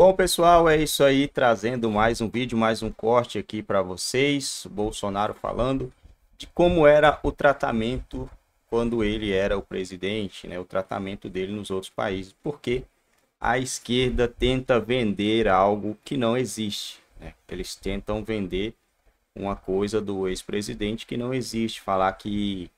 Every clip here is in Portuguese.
Bom, pessoal, é isso aí, trazendo mais um vídeo, mais um corte aqui para vocês. Bolsonaro falando de como era o tratamento quando ele era o presidente, né? O tratamento dele nos outros países, porque a esquerda tenta vender algo que não existe, né? Eles tentam vender uma coisa do ex-presidente que não existe, falar que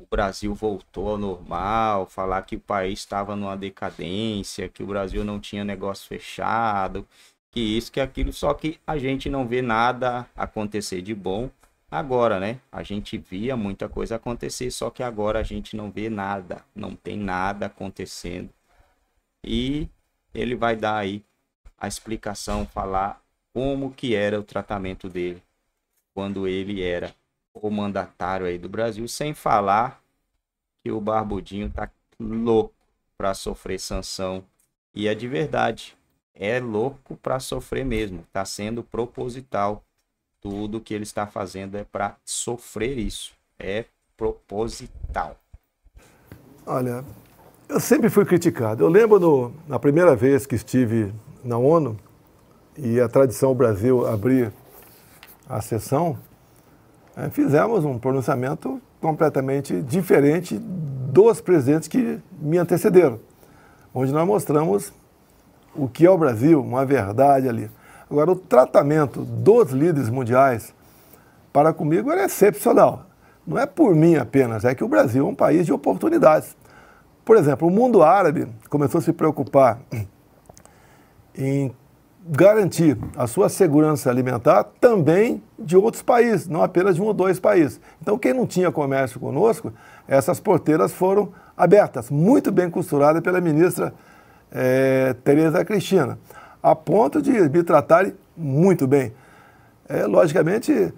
o Brasil voltou ao normal, falar que o país estava numa decadência, que o Brasil não tinha negócio fechado, que isso, que aquilo, só que a gente não vê nada acontecer de bom agora, né? A gente via muita coisa acontecer, só que agora a gente não vê nada, não tem nada acontecendo. E ele vai dar aí a explicação, falar como que era o tratamento dele quando ele era o mandatário aí do Brasil, sem falar que o Barbudinho tá louco para sofrer sanção. E é de verdade, é louco para sofrer mesmo, tá sendo proposital. Tudo que ele está fazendo é para sofrer isso, é proposital. Olha, eu sempre fui criticado. Eu lembro no, na primeira vez que estive na ONU e a tradição Brasil abrir a sessão, é, fizemos um pronunciamento completamente diferente dos presidentes que me antecederam, onde nós mostramos o que é o Brasil, uma verdade ali. Agora, o tratamento dos líderes mundiais para comigo era excepcional. Não é por mim apenas, é que o Brasil é um país de oportunidades. Por exemplo, o mundo árabe começou a se preocupar em garantir a sua segurança alimentar também de outros países, não apenas de um ou dois países. Então, quem não tinha comércio conosco, essas porteiras foram abertas, muito bem costuradas pela ministra é, Tereza Cristina, a ponto de me tratarem muito bem. É, logicamente,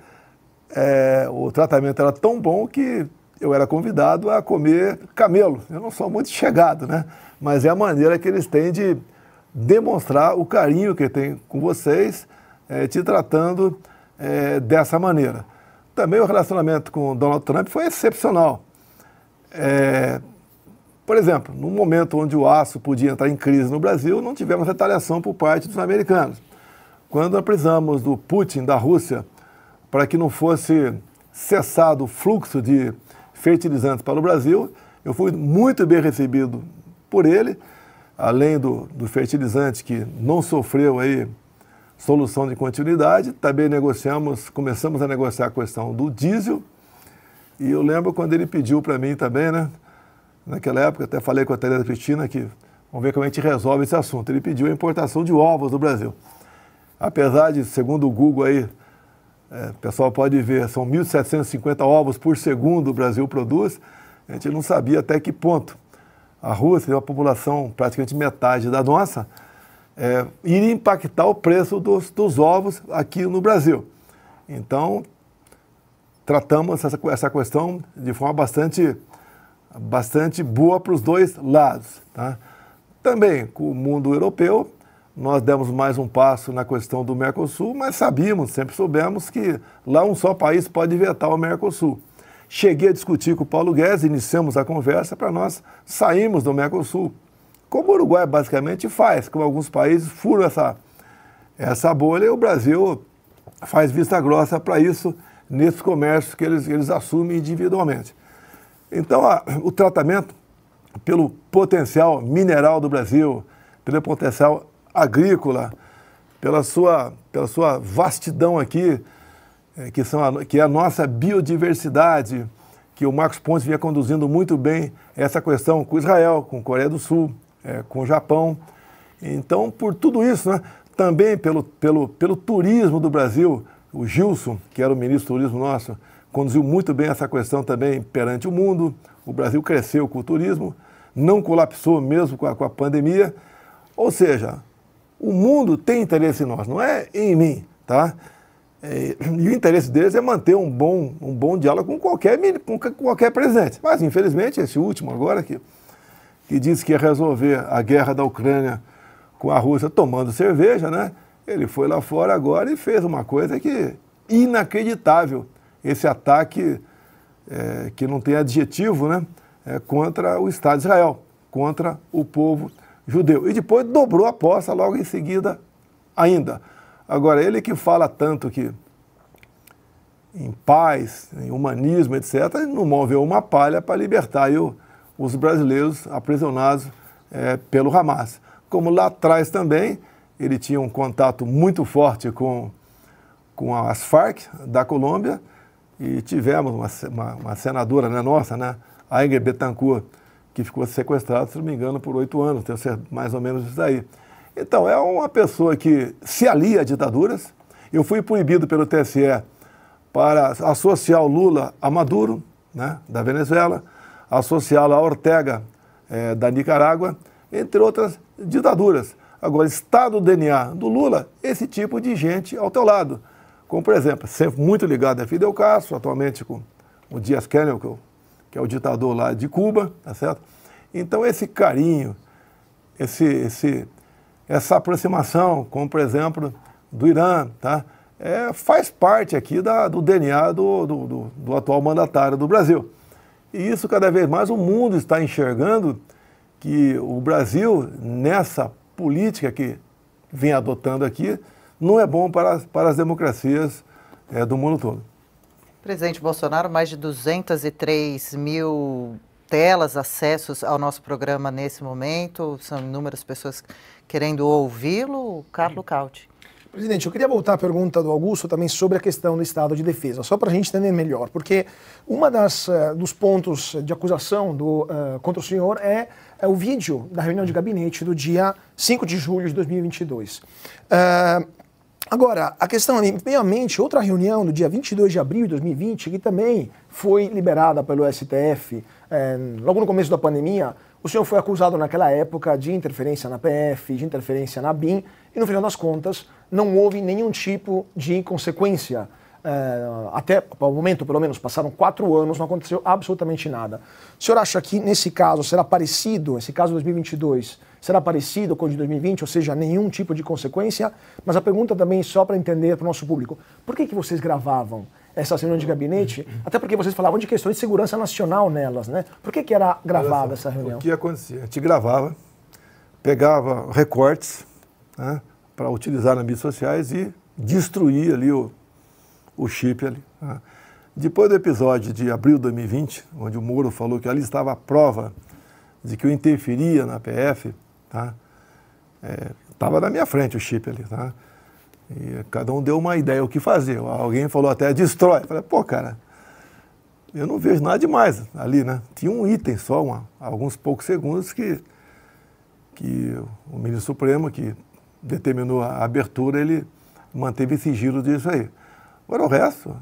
é, o tratamento era tão bom que eu era convidado a comer camelo. Eu não sou muito chegado, né? Mas é a maneira que eles têm de demonstrar o carinho que tem com vocês, é, te tratando é, dessa maneira. Também o relacionamento com Donald Trump foi excepcional. É, por exemplo, no momento onde o aço podia entrar em crise no Brasil, não tivemos retaliação por parte dos americanos. Quando precisamos do Putin, da Rússia, para que não fosse cessado o fluxo de fertilizantes para o Brasil, eu fui muito bem recebido por ele além do, do fertilizante que não sofreu aí solução de continuidade, também negociamos, começamos a negociar a questão do diesel. E eu lembro quando ele pediu para mim também, né? Naquela época, até falei com a Tereza Cristina que vamos ver como a gente resolve esse assunto. Ele pediu a importação de ovos do Brasil. Apesar de, segundo o Google aí, é, o pessoal pode ver, são 1.750 ovos por segundo o Brasil produz, a gente não sabia até que ponto a Rússia, uma população praticamente metade da nossa, é, iria impactar o preço dos, dos ovos aqui no Brasil. Então, tratamos essa, essa questão de forma bastante, bastante boa para os dois lados. Tá? Também com o mundo europeu, nós demos mais um passo na questão do Mercosul, mas sabíamos, sempre soubemos que lá um só país pode vetar o Mercosul. Cheguei a discutir com o Paulo Guedes, iniciamos a conversa para nós sairmos do Mercosul. Como o Uruguai basicamente faz, como alguns países furam essa, essa bolha, e o Brasil faz vista grossa para isso nesses comércios que eles, eles assumem individualmente. Então, a, o tratamento pelo potencial mineral do Brasil, pelo potencial agrícola, pela sua, pela sua vastidão aqui é, que, são a, que é a nossa biodiversidade, que o Marcos Pontes vinha conduzindo muito bem essa questão com Israel, com Coreia do Sul, é, com o Japão. Então, por tudo isso, né, também pelo, pelo, pelo turismo do Brasil, o Gilson, que era o ministro do turismo nosso, conduziu muito bem essa questão também perante o mundo. O Brasil cresceu com o turismo, não colapsou mesmo com a, com a pandemia. Ou seja, o mundo tem interesse em nós, não é em mim, tá? É, e, o interesse deles é manter um bom, um bom diálogo com qualquer, com qualquer presidente. Mas, infelizmente, esse último agora que, que disse que ia resolver a guerra da Ucrânia com a Rússia tomando cerveja, né? Ele foi lá fora agora e fez uma coisa que inacreditável. Esse ataque é, que não tem adjetivo, né? É, contra o Estado de Israel, contra o povo judeu. E depois dobrou a aposta logo em seguida ainda. Agora, ele que fala tanto que em paz, em humanismo, etc., não moveu uma palha para libertar os brasileiros aprisionados é, pelo Hamas. Como lá atrás também, ele tinha um contato muito forte com, com as Farc da Colômbia, e tivemos uma, uma, uma senadora né, nossa, né, a Ingrid Betancourt, que ficou sequestrada, se não me engano, por oito anos, tenho mais ou menos isso aí. Então, é uma pessoa que se alia a ditaduras. Eu fui proibido pelo TSE para associar o Lula a Maduro, né, da Venezuela, associá-lo a Ortega, é, da Nicarágua, entre outras ditaduras. Agora, está no DNA do Lula esse tipo de gente ao teu lado. Como, por exemplo, sempre muito ligado a Fidel Castro, atualmente com o Dias Canel, é que é o ditador lá de Cuba, tá certo? Então, esse carinho, esse, esse essa aproximação, como por exemplo do Irã, tá? é, faz parte aqui da, do DNA do, do, do, do atual mandatário do Brasil. E isso cada vez mais o mundo está enxergando que o Brasil, nessa política que vem adotando aqui, não é bom para, para as democracias é, do mundo todo. Presidente Bolsonaro, mais de 203 mil telas, acessos ao nosso programa nesse momento, são inúmeras pessoas querendo ouvi-lo, Carlos é. Cauti. Presidente, eu queria voltar à pergunta do Augusto também sobre a questão do estado de defesa, só para a gente entender melhor, porque uma das eh, dos pontos de acusação do, uh, contra o senhor é, é, o vídeo da reunião de gabinete do dia 5 de julho de 2022. Uh, eh, Agora, a questão, mente outra reunião do dia 22 de abril de 2020, que também foi liberada pelo STF, é, logo no começo da pandemia, o senhor foi acusado naquela época de interferência na PF, de interferência na BIM, e no final das contas não houve nenhum tipo de consequência. Eh, até o momento, pelo menos, passaram quatro anos, não aconteceu absolutamente nada. O senhor acha que nesse caso será parecido, esse caso de 2022, será parecido com o de 2020, ou seja, nenhum tipo de consequência? Mas a pergunta também, só para entender para o nosso público, por que, que vocês gravavam? essas reuniões de gabinete, até porque vocês falavam de questões de segurança nacional nelas, né? Por que, que era gravada essa reunião? O que acontecia? A gente gravava, pegava recortes né, para utilizar nas mídias sociais e destruir ali o, o chip ali. Né? Depois do episódio de abril de 2020, onde o Moro falou que ali estava a prova de que eu interferia na PF, tá? É, eh, estava na minha frente o chip ali, tá? E cada um deu uma ideia o que fazer. Alguém falou até destrói. Eu falei, pô, cara, eu não vejo nada demais ali, né? Tinha um item só, uma, alguns poucos segundos, que, que o ministro Supremo, que determinou a abertura, ele manteve sigilo disso aí. Agora o resto,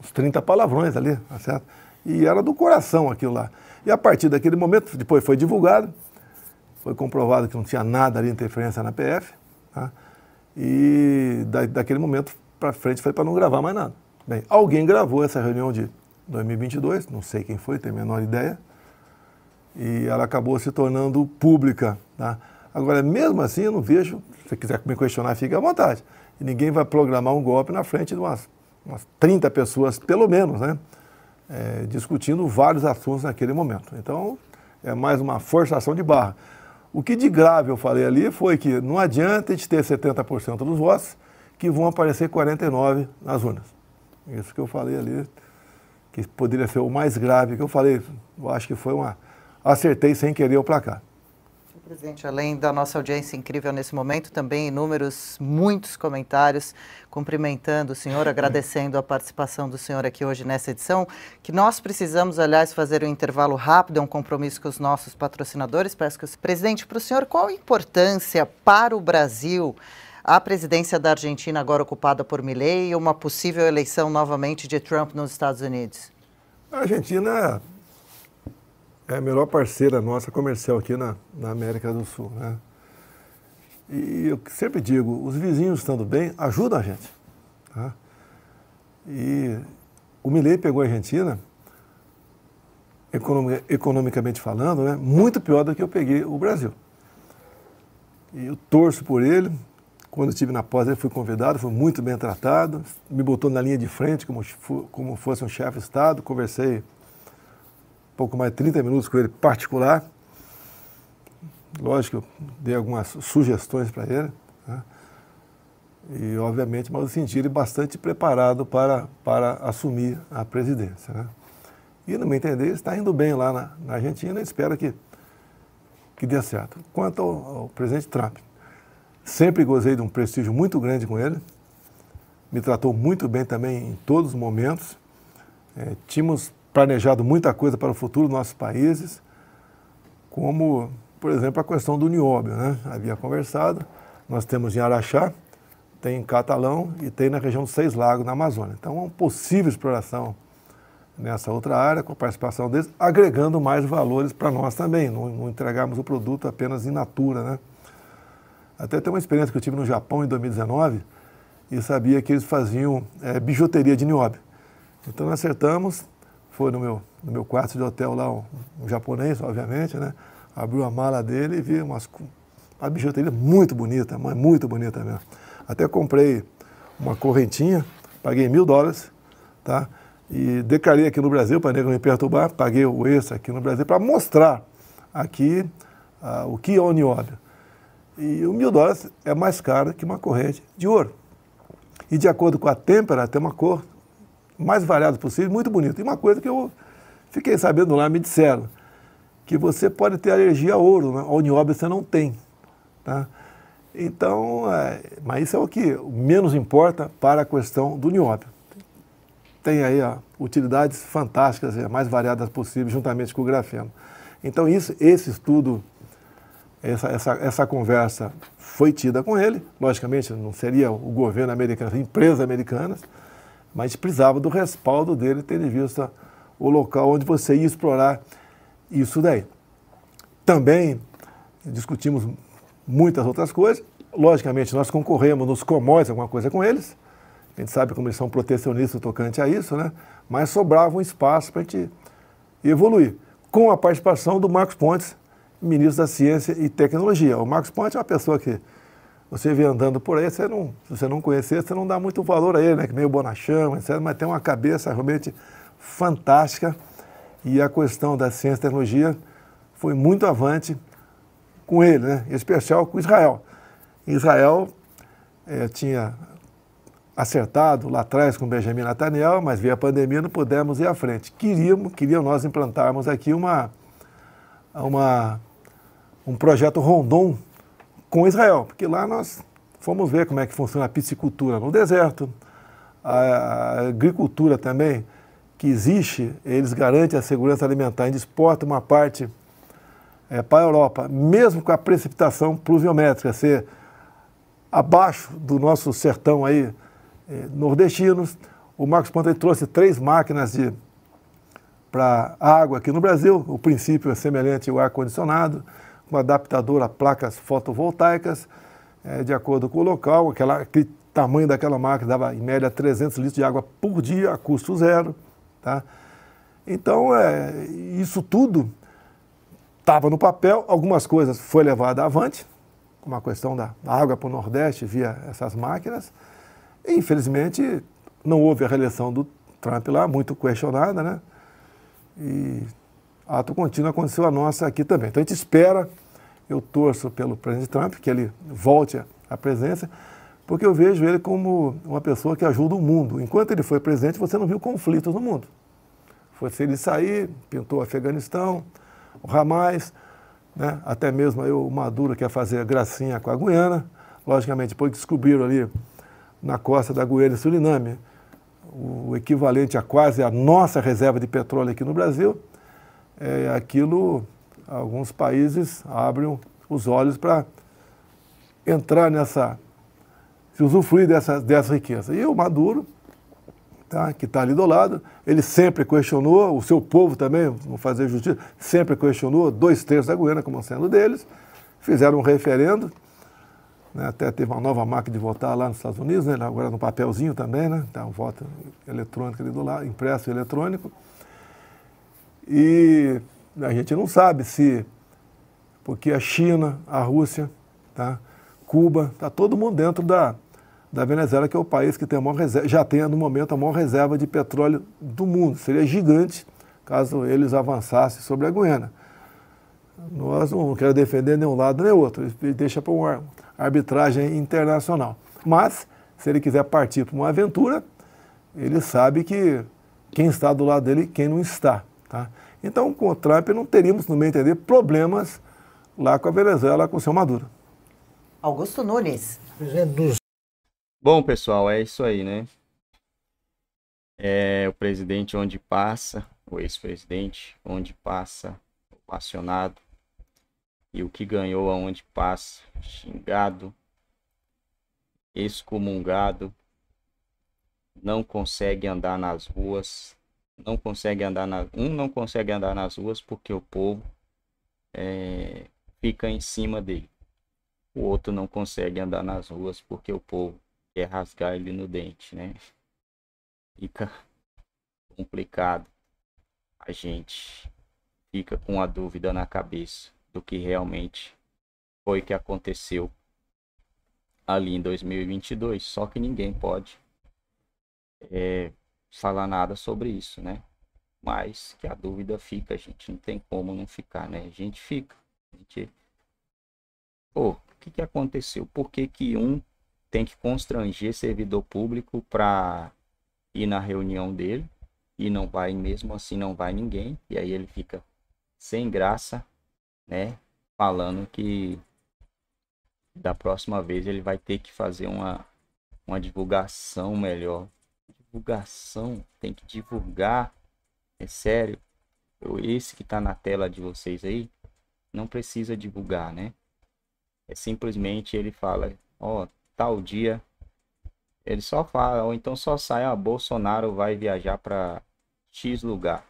uns 30 palavrões ali, tá certo? E era do coração aquilo lá. E a partir daquele momento, depois foi divulgado, foi comprovado que não tinha nada ali interferência na PF, tá? E da, daquele momento para frente foi para não gravar mais nada. Bem, alguém gravou essa reunião de 2022, não sei quem foi, tenho a menor ideia, e ela acabou se tornando pública. Tá? Agora, mesmo assim, eu não vejo, se você quiser me questionar, fique à vontade. E ninguém vai programar um golpe na frente de umas, umas 30 pessoas, pelo menos, né? É, discutindo vários assuntos naquele momento. Então, é mais uma forçação de barra. O que de grave eu falei ali foi que não adianta a gente ter 70% dos votos que vão aparecer 49 nas urnas. É isso que eu falei ali, que poderia ser o mais grave que eu falei, eu acho que foi uma. Acertei sem querer o placar presidente, além da nossa audiência incrível nesse momento, também inúmeros, muitos comentários cumprimentando o senhor, agradecendo a participação do senhor aqui hoje nessa edição, que nós precisamos, aliás, fazer um intervalo rápido, é um compromisso com os nossos patrocinadores. Peço que o presidente, para o senhor, qual a importância para o Brasil a presidência da Argentina agora ocupada por Milei e uma possível eleição novamente de Trump nos Estados Unidos? A Argentina é a melhor parceira nossa comercial aqui na, na América do Sul. Né? E eu sempre digo, os vizinhos estando bem, ajudam a gente. Tá? E o Milley pegou a Argentina, economicamente falando, né, muito pior do que eu peguei o Brasil. E eu torço por ele. Quando estive na pós, ele foi convidado, foi muito bem tratado, me botou na linha de frente como, como fosse um chefe de Estado, conversei pouco mais de 30 minutos com ele particular. Lógico, eu dei algumas sugestões para ele. Né? E, obviamente, mas eu senti ele bastante preparado para, para assumir a presidência. Né? E, no meu entender, está indo bem lá na, na Argentina e espero que, que dê certo. Quanto ao, ao presidente Trump, sempre gozei de um prestígio muito grande com ele. Me tratou muito bem também em todos os momentos. É, tínhamos planejado muita coisa para o futuro dos nossos países, como, por exemplo, a questão do nióbio. Né? Havia conversado, nós temos em Araxá, tem em Catalão e tem na região dos Seis Lagos, na Amazônia. Então, é uma possível exploração nessa outra área, com a participação deles, agregando mais valores para nós também, não, não entregarmos o produto apenas in natura. Né? Até tem uma experiência que eu tive no Japão em 2019 e sabia que eles faziam é, bijuteria de nióbio. Então, nós acertamos foi no meu, no meu quarto de hotel lá, um, um japonês, obviamente, né? Abriu a mala dele e vi umas, uma bijuteria é muito bonita, mãe muito bonita mesmo. Até comprei uma correntinha, paguei mil dólares, tá? E declarei aqui no Brasil, para nego me perturbar, paguei o extra aqui no Brasil para mostrar aqui ah, o que é oniônio. E o mil dólares é mais caro que uma corrente de ouro. E de acordo com a têmpera, tem uma cor mais variado possível, muito bonito. E uma coisa que eu fiquei sabendo lá, me disseram, que você pode ter alergia a ouro, né? ao nióbio você não tem. Tá? Então, é, mas isso é o que menos importa para a questão do nióbio. Tem aí ó, utilidades fantásticas, é, mais variadas possíveis, juntamente com o grafeno. Então, isso, esse estudo, essa, essa, essa conversa foi tida com ele, logicamente não seria o governo americano, empresas americanas, mas precisava do respaldo dele, tendo em vista o local onde você ia explorar isso daí. Também discutimos muitas outras coisas. Logicamente, nós concorremos nos comóis alguma coisa com eles. A gente sabe como eles são protecionistas tocante a isso, né? Mas sobrava um espaço para a gente evoluir. Com a participação do Marcos Pontes, ministro da Ciência e Tecnologia. O Marcos Pontes é uma pessoa que você vê andando por aí, você não, se você não conhecer, você não dá muito valor a ele, né? Que meio bonachão, etc. Mas tem uma cabeça realmente fantástica e a questão da ciência e tecnologia foi muito avante com ele, né? em especial com Israel. Israel é, tinha acertado lá atrás com Benjamin Netanyahu, mas via a pandemia não pudemos ir à frente. Queríamos, queriam nós implantarmos aqui uma, uma, um projeto Rondon com Israel, porque lá nós fomos ver como é que funciona a piscicultura no deserto, a agricultura também que existe, eles garantem a segurança alimentar, eles exportam uma parte é, para a Europa, mesmo com a precipitação pluviométrica ser abaixo do nosso sertão aí, é, nordestinos, o Marcos Ponta trouxe três máquinas de para água aqui no Brasil, o princípio é semelhante ao ar-condicionado, um adaptador a placas fotovoltaicas, é, de acordo com o local, aquela, aquele tamanho daquela máquina dava em média 300 litros de água por dia, a custo zero. Tá? Então, é, isso tudo estava no papel, algumas coisas foi levada avante, como a questão da água para o Nordeste via essas máquinas. E, infelizmente, não houve a reeleição do Trump lá, muito questionada, né? E ato contínuo aconteceu a nossa aqui também. Então a gente espera eu torço pelo presidente Trump, que ele volte à presença porque eu vejo ele como uma pessoa que ajuda o mundo. Enquanto ele foi presidente, você não viu conflitos no mundo. Foi se ele sair, pintou o Afeganistão, o Hamas, né? até mesmo aí o Maduro quer fazer gracinha com a Guiana. Logicamente, depois descobriram ali na costa da Guiana e Suriname o equivalente a quase a nossa reserva de petróleo aqui no Brasil, é, aquilo alguns países abrem os olhos para entrar nessa, se usufruir dessa, dessa riqueza. E o Maduro, tá, que está ali do lado, ele sempre questionou, o seu povo também, vamos fazer justiça, sempre questionou, dois terços da Guiana como sendo deles, fizeram um referendo, né, até teve uma nova máquina de votar lá nos Estados Unidos, né, agora no papelzinho também, né, tá, um voto eletrônico ali do lado, impresso eletrônico. E a gente não sabe se, porque a China, a Rússia, tá? Cuba, está todo mundo dentro da, da Venezuela, que é o país que tem a maior reserva, já tem no momento a maior reserva de petróleo do mundo. Seria gigante caso eles avançassem sobre a Guiana. Nós não queremos defender nem um lado nem outro, deixa para uma arbitragem internacional. Mas, se ele quiser partir para uma aventura, ele sabe que quem está do lado dele e quem não está. Tá? Então, com o Trump, não teríamos, no meu entender, problemas lá com a Venezuela, com o seu Maduro. Augusto Nunes. Bom, pessoal, é isso aí, né? É, o presidente onde passa, o ex-presidente onde passa, o e o que ganhou aonde passa, xingado, excomungado, não consegue andar nas ruas, não consegue andar na, um não consegue andar nas ruas porque o povo é, fica em cima dele. O outro não consegue andar nas ruas porque o povo quer rasgar ele no dente, né? Fica complicado. A gente fica com a dúvida na cabeça do que realmente foi que aconteceu ali em 2022. Só que ninguém pode é, falar nada sobre isso, né? Mas que a dúvida fica, a gente não tem como não ficar, né? A gente fica. A gente... Pô, o que, que aconteceu? Por que, que um tem que constranger servidor público para ir na reunião dele e não vai mesmo assim não vai ninguém e aí ele fica sem graça né falando que da próxima vez ele vai ter que fazer uma, uma divulgação melhor divulgação, tem que divulgar. É sério. Esse que está na tela de vocês aí, não precisa divulgar, né? É simplesmente ele fala, ó, oh, tal dia. Ele só fala, ou então só sai, ó, oh, Bolsonaro vai viajar para X lugar.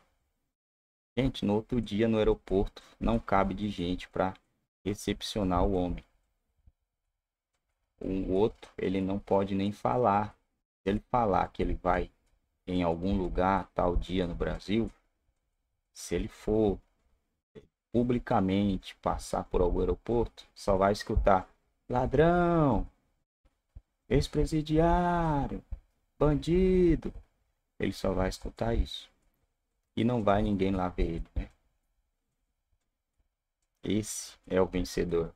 Gente, no outro dia no aeroporto não cabe de gente para recepcionar o homem. O outro, ele não pode nem falar se ele falar que ele vai em algum lugar tal dia no Brasil, se ele for publicamente passar por algum aeroporto, só vai escutar ladrão, ex-presidiário, bandido. Ele só vai escutar isso. E não vai ninguém lá ver ele, né? Esse é o vencedor.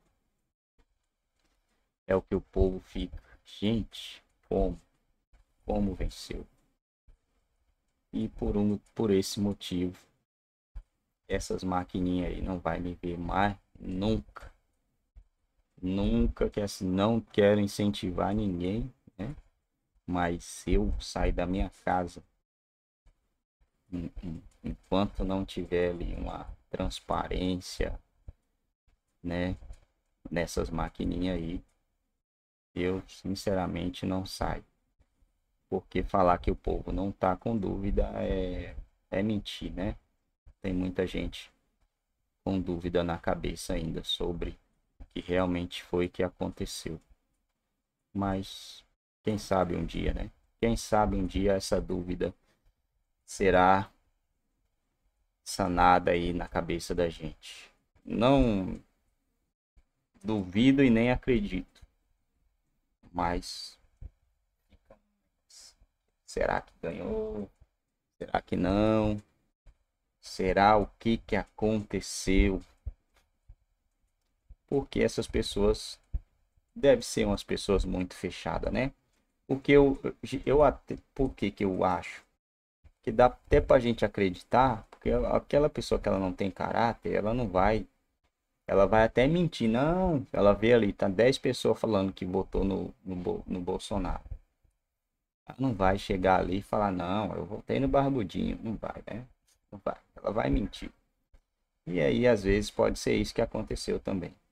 É o que o povo fica. Gente, como? como venceu. E por, um, por esse motivo, essas maquininhas aí não vai me ver mais nunca. Nunca que assim, não quero incentivar ninguém, né? Mas eu sair da minha casa enquanto não tiver ali uma transparência, né? Nessas maquininhas aí, eu sinceramente não saio porque falar que o povo não está com dúvida é, é mentir, né? Tem muita gente com dúvida na cabeça ainda sobre o que realmente foi que aconteceu. Mas quem sabe um dia, né? Quem sabe um dia essa dúvida será sanada aí na cabeça da gente. Não duvido e nem acredito, mas Será que ganhou? Será que não? Será o que, que aconteceu? Porque essas pessoas devem ser umas pessoas muito fechadas, né? O que eu, eu até, por que, que eu acho? Que dá até pra gente acreditar, porque aquela pessoa que ela não tem caráter, ela não vai. Ela vai até mentir, não. Ela vê ali, tá 10 pessoas falando que votou no, no, no Bolsonaro não vai chegar ali e falar, não, eu voltei no barbudinho. Não vai, né? Não vai. Ela vai mentir. E aí, às vezes, pode ser isso que aconteceu também.